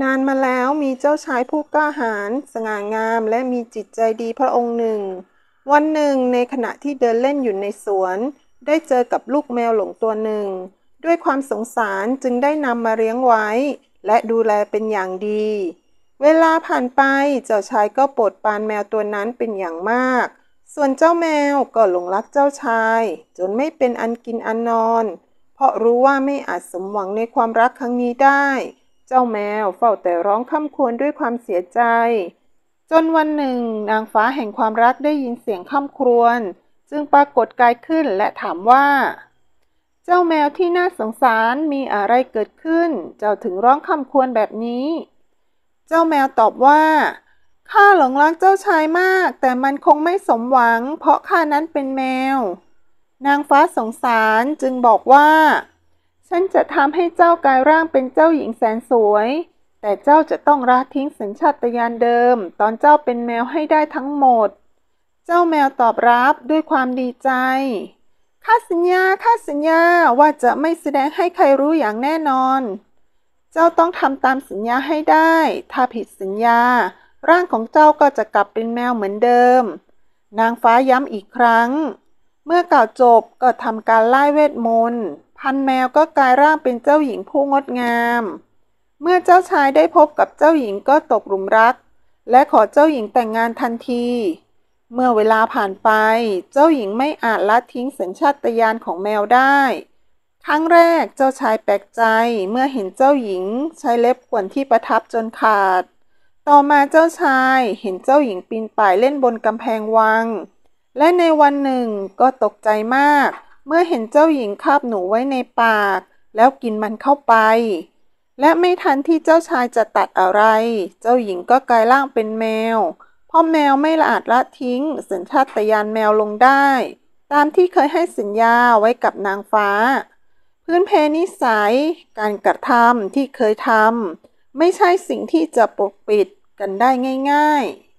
นานมาแล้วมีเจ้าชายผู้กล้าหาญสง่างามและมีจิตใจดีพระองค์หนึ่ง วันหนึ่งในขณะที่เดินเล่นอยู่ในสวน ได้เจอกับลูกแมวหลงตัวหนึ่ง ด้วยความสงสารจึงได้นำมาเลี้ยงไว้ และดูแลเป็นอย่างดี เวลาผ่านไปเจ้าชายก็โปรดปานแมวตัวนั้นเป็นอย่างมาก ส่วนเจ้าแมวก็หลงรักเจ้าชาย จนไม่เป็นอันกินอันนอน เพราะรู้ว่าไม่อาจสมหวังในความรักครั้งนี้ได้เจ้าแมวเฝ้าแต่ร้องคำควรด้วยความเสียใจ จนวันหนึ่ง นางฟ้าแห่งความรักได้ยินเสียงคำครวญจึงปรากฏกายขึ้นและถามว่า เจ้าแมวที่น่าสงสารมีอะไรเกิดขึ้น เจ้าถึงร้องคำควรแบบนี้ เจ้าแมวตอบว่าข้าหลงรักเจ้าชายมาก แต่มันคงไม่สมหวังเพราะข้านั้นเป็นแมว นางฟ้าสงสารจึงบอกว่าฉันจะทำให้เจ้ากลายร่างเป็นเจ้าหญิงแสนสวย แต่เจ้าจะต้องละทิ้งสัญชาตญาณเดิม ตอนเจ้าเป็นแมวให้ได้ทั้งหมด เจ้าแมวตอบรับด้วยความดีใจ ข้าสัญญา ข้าสัญญาว่าจะไม่แสดงให้ใครรู้อย่างแน่นอน เจ้าต้องทำตามสัญญาให้ได้ ถ้าผิดสัญญา ร่างของเจ้าก็จะกลับเป็นแมวเหมือนเดิม นางฟ้าย้ำอีกครั้ง เมื่อกล่าวจบก็ทำการไล่เวทมนต์พันแมวก็กลายร่างเป็นเจ้าหญิงผู้งดงาม เมื่อเจ้าชายได้พบกับเจ้าหญิงก็ตกหลุมรัก และขอเจ้าหญิงแต่งงานทันที เมื่อเวลาผ่านไป เจ้าหญิงไม่อาจละทิ้งสัญชาตญาณของแมวได้ ครั้งแรกเจ้าชายแปลกใจเมื่อเห็นเจ้าหญิงใช้เล็บขวนที่ประทับจนขาด ต่อมาเจ้าชายเห็นเจ้าหญิงปีนป่ายเล่นบนกำแพงวัง และในวันหนึ่งก็ตกใจมากเมื่อเห็นเจ้าหญิงคาบหนูไว้ในปากแล้วกินมันเข้าไป และไม่ทันที่เจ้าชายจะตัดอะไร เจ้าหญิงก็กลายร่างเป็นแมวเพราะแมวไม่ละอาจละทิ้งสัญชาตญาณแมวลงได้ ตามที่เคยให้สัญญาไว้กับนางฟ้า พื้นเพนิสัยการกระทำที่เคยทำไม่ใช่สิ่งที่จะปกปิดกันได้ง่าย ๆ